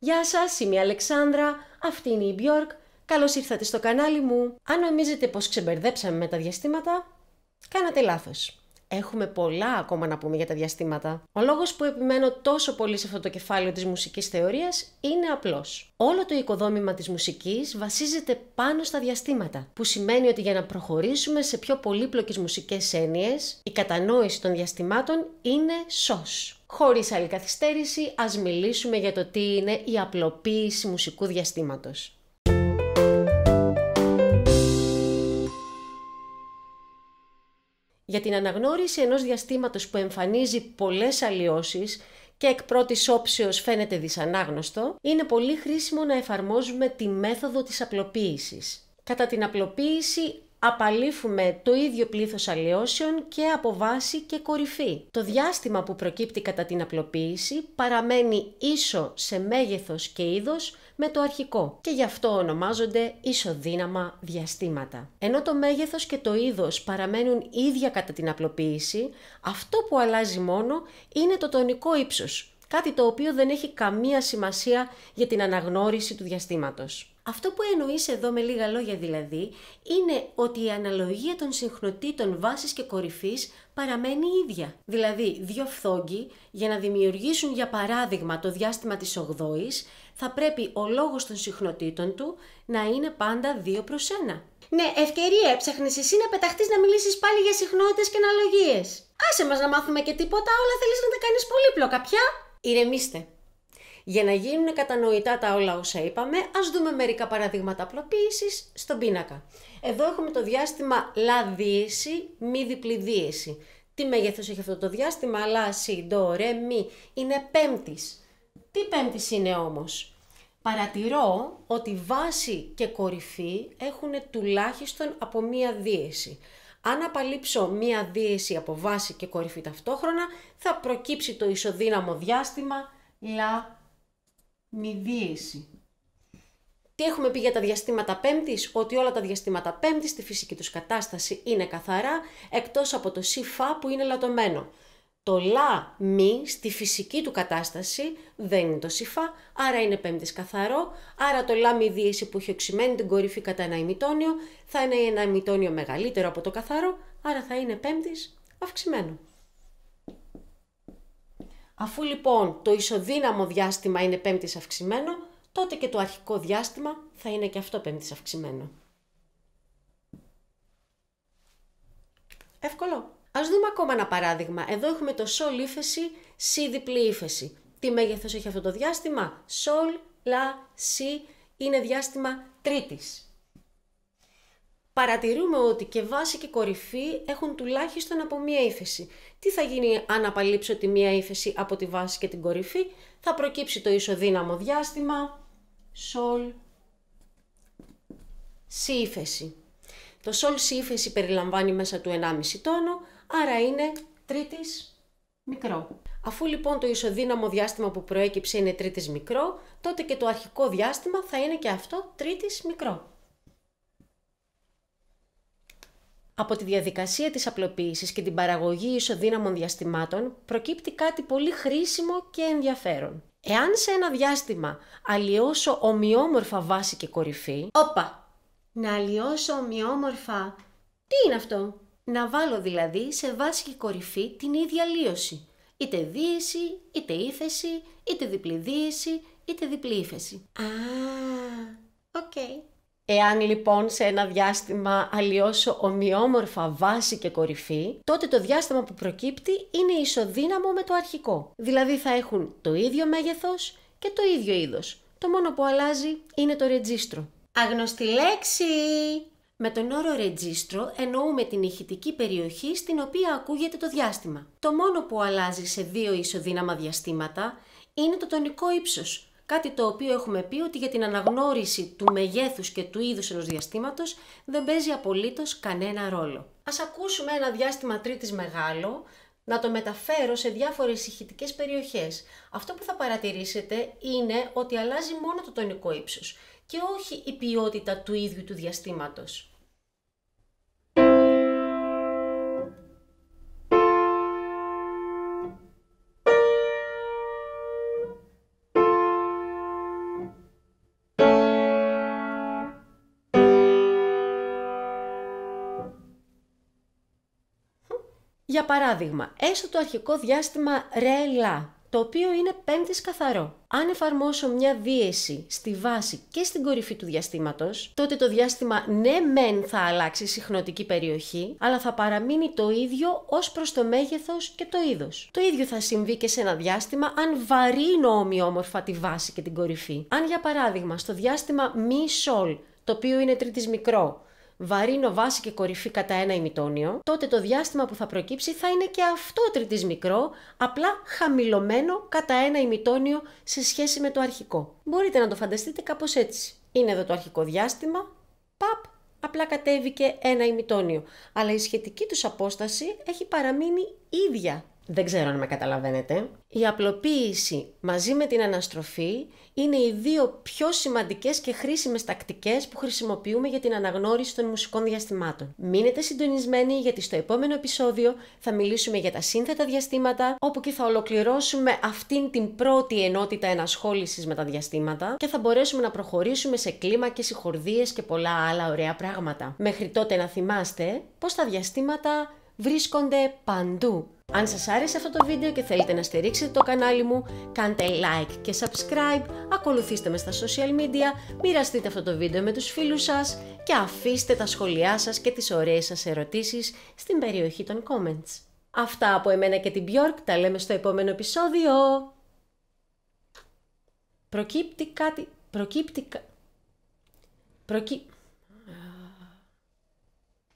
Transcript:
Γεια σας, είμαι η Αλεξάνδρα, αυτή είναι η Björk. Καλώς ήρθατε στο κανάλι μου. Αν νομίζετε πως ξεμπερδέψαμε με τα διαστήματα, κάνατε λάθος. Έχουμε πολλά ακόμα να πούμε για τα διαστήματα. Ο λόγος που επιμένω τόσο πολύ σε αυτό το κεφάλαιο της μουσικής θεωρίας είναι απλός. Όλο το οικοδόμημα της μουσικής βασίζεται πάνω στα διαστήματα, που σημαίνει ότι για να προχωρήσουμε σε πιο πολύπλοκες μουσικές έννοιες, η κατανόηση των διαστημάτων είναι σως. Χωρίς άλλη καθυστέρηση, ας μιλήσουμε για το τι είναι η απλοποίηση μουσικού διαστήματος. για την αναγνώριση ενός διαστήματος που εμφανίζει πολλές αλλοιώσεις και εκ πρώτης όψεως φαίνεται δυσανάγνωστο, είναι πολύ χρήσιμο να εφαρμόζουμε τη μέθοδο της απλοποίησης. Κατά την απλοποίηση απαλήφουμε το ίδιο πλήθος αλλοιώσεων και από βάση και κορυφή. Το διάστημα που προκύπτει κατά την απλοποίηση παραμένει ίσο σε μέγεθος και είδος με το αρχικό και γι' αυτό ονομάζονται ισοδύναμα διαστήματα. Ενώ το μέγεθος και το είδος παραμένουν ίδια κατά την απλοποίηση, αυτό που αλλάζει μόνο είναι το τονικό ύψος, κάτι το οποίο δεν έχει καμία σημασία για την αναγνώριση του διαστήματος. Αυτό που εννοείς εδώ με λίγα λόγια δηλαδή είναι ότι η αναλογία των συχνοτήτων βάσης και κορυφής παραμένει ίδια. Δηλαδή, δύο φθόγγοι για να δημιουργήσουν για παράδειγμα το διάστημα της 8 θα πρέπει ο λόγος των συχνοτήτων του να είναι πάντα δύο προς ένα. Ναι, ευκαιρία έψαχνες εσύ να πεταχτείς να μιλήσεις πάλι για συχνότητες και αναλογίες. Άσε μας να μάθουμε και τίποτα, όλα θέλεις να τα κάνεις πολύπλοκα πια. Ηρεμήστε. Για να γίνουν κατανοητά τα όλα όσα είπαμε, ας δούμε μερικά παραδείγματα απλοποίησης στον πίνακα. Εδώ έχουμε το διάστημα λα μη διπλή δίεση. Τι μέγεθος έχει αυτό το διάστημα, λα, σι, ντο, ρε, μη. Είναι πέμπτης. Τι πέμπτης είναι όμως. Παρατηρώ ότι βάση και κορυφή έχουν τουλάχιστον από μία δίεση. Αν απαλείψω μία δίεση από βάση και κορυφή ταυτόχρονα, θα προκύψει το ισοδύναμο διάστημα λα μη Τι έχουμε πει για τα διαστήματα πέμπτης, ότι όλα τα διαστήματα πέμπτης στη φυσική τους κατάσταση είναι καθαρά, εκτός από το σι που είναι λατωμένο. Το λα μη στη φυσική του κατάσταση δεν είναι το σι-φα, άρα είναι πέμπτης καθαρό, άρα το λα μη δίεση που έχει οξυμένη την κορυφή κατά ένα ημιτόνιο θα είναι ένα ημιτόνιο μεγαλύτερο από το καθαρό, άρα θα είναι πέμπτης αυξημένο. Αφού λοιπόν το ισοδύναμο διάστημα είναι πέμπτης αυξημένο, τότε και το αρχικό διάστημα θα είναι και αυτό πέμπτης αυξημένο. Εύκολο. Ας δούμε ακόμα ένα παράδειγμα. Εδώ έχουμε το σολ ύφεση, σι διπλή ύφεση. Τι μέγεθος έχει αυτό το διάστημα. Σολ, λα, σι είναι διάστημα τρίτης παρατηρούμε ότι και βάση και κορυφή έχουν τουλάχιστον από μία ύφεση. Τι θα γίνει αν απαλείψω τη μία ύφεση από τη βάση και την κορυφή, θα προκύψει το ισοδύναμο διάστημα, σολ, σύφεση. Το σολ σύφεση περιλαμβάνει μέσα του 1,5 τόνο, άρα είναι τρίτης μικρό. Αφού λοιπόν το ισοδύναμο διάστημα που προέκυψε είναι τρίτης μικρό, τότε και το αρχικό διάστημα θα είναι και αυτό τρίτης μικρό. Από τη διαδικασία της απλοποίησης και την παραγωγή ισοδύναμων διαστημάτων προκύπτει κάτι πολύ χρήσιμο και ενδιαφέρον. Εάν σε ένα διάστημα αλλοιώσω ομοιόμορφα βάση και κορυφή... Όπα! Να αλλοιώσω ομοιόμορφα... Τι είναι αυτό? Να βάλω δηλαδή σε βάση και κορυφή την ίδια αλλοίωση. Είτε δίηση, είτε ύφεση, είτε διπλή δίηση, είτε διπλή ύφεση. Α, οκ. Εάν λοιπόν σε ένα διάστημα αλλοιώσω ομοιόμορφα βάση και κορυφή, τότε το διάστημα που προκύπτει είναι ισοδύναμο με το αρχικό. Δηλαδή θα έχουν το ίδιο μέγεθος και το ίδιο είδος. Το μόνο που αλλάζει είναι το ρετζίστρο. Αγνωστή λέξη! Με τον όρο ρετζίστρο εννοούμε την ηχητική περιοχή στην οποία ακούγεται το διάστημα. Το μόνο που αλλάζει σε δύο ισοδύναμα διαστήματα είναι το τονικό ύψος, Κάτι το οποίο έχουμε πει ότι για την αναγνώριση του μεγέθους και του είδους ενός διαστήματος δεν παίζει απολύτως κανένα ρόλο. Ας ακούσουμε ένα διάστημα τρίτης μεγάλο, να το μεταφέρω σε διάφορες ηχητικές περιοχές. Αυτό που θα παρατηρήσετε είναι ότι αλλάζει μόνο το τονικό ύψος και όχι η ποιότητα του ίδιου του διαστήματος. Για παράδειγμα, έστω το αρχικό διάστημα το οποίο είναι πέμπτης καθαρό. Αν εφαρμόσω μια διέση στη βάση και στην κορυφή του διαστήματος, τότε το διάστημα ναι μεν θα αλλάξει συχνοτική περιοχή, αλλά θα παραμείνει το ίδιο ως προς το μέγεθος και το είδος. Το ίδιο θα συμβεί και σε ένα διάστημα αν βαρύνω ομοιόμορφα τη βάση και την κορυφή. Αν για παράδειγμα στο διάστημα μη σολ, το οποίο είναι τρίτης μικρό, βαρύνω βάση και κορυφή κατά ένα ημιτόνιο, τότε το διάστημα που θα προκύψει θα είναι και αυτό τριτής μικρό, απλά χαμηλωμένο κατά ένα ημιτόνιο σε σχέση με το αρχικό. Μπορείτε να το φανταστείτε κάπως έτσι. Είναι εδώ το αρχικό διάστημα, παπ, απλά κατέβηκε ένα ημιτόνιο, αλλά η σχετική τους απόσταση έχει παραμείνει ίδια δεν ξέρω αν με καταλαβαίνετε. Η απλοποίηση μαζί με την αναστροφή είναι οι δύο πιο σημαντικές και χρήσιμες τακτικές που χρησιμοποιούμε για την αναγνώριση των μουσικών διαστημάτων. Μείνετε συντονισμένοι γιατί στο επόμενο επεισόδιο θα μιλήσουμε για τα σύνθετα διαστήματα όπου και θα ολοκληρώσουμε αυτήν την πρώτη ενότητα ενασχόλησης με τα διαστήματα και θα μπορέσουμε να προχωρήσουμε σε κλίμακες, συγχορδίες και πολλά άλλα ωραία πράγματα. Μέχρι τότε να θυμάστε πως τα διαστήματα βρίσκονται παντού. Αν σας άρεσε αυτό το βίντεο και θέλετε να στηρίξετε το κανάλι μου, κάντε like και subscribe, ακολουθήστε με στα social media, μοιραστείτε αυτό το βίντεο με τους φίλους σας και αφήστε τα σχόλιά σας και τις ωραίες σας ερωτήσεις στην περιοχή των comments. Αυτά από εμένα και την Björk τα λέμε στο επόμενο επεισόδιο. Προκύπτει κάτι... Προκύπτει...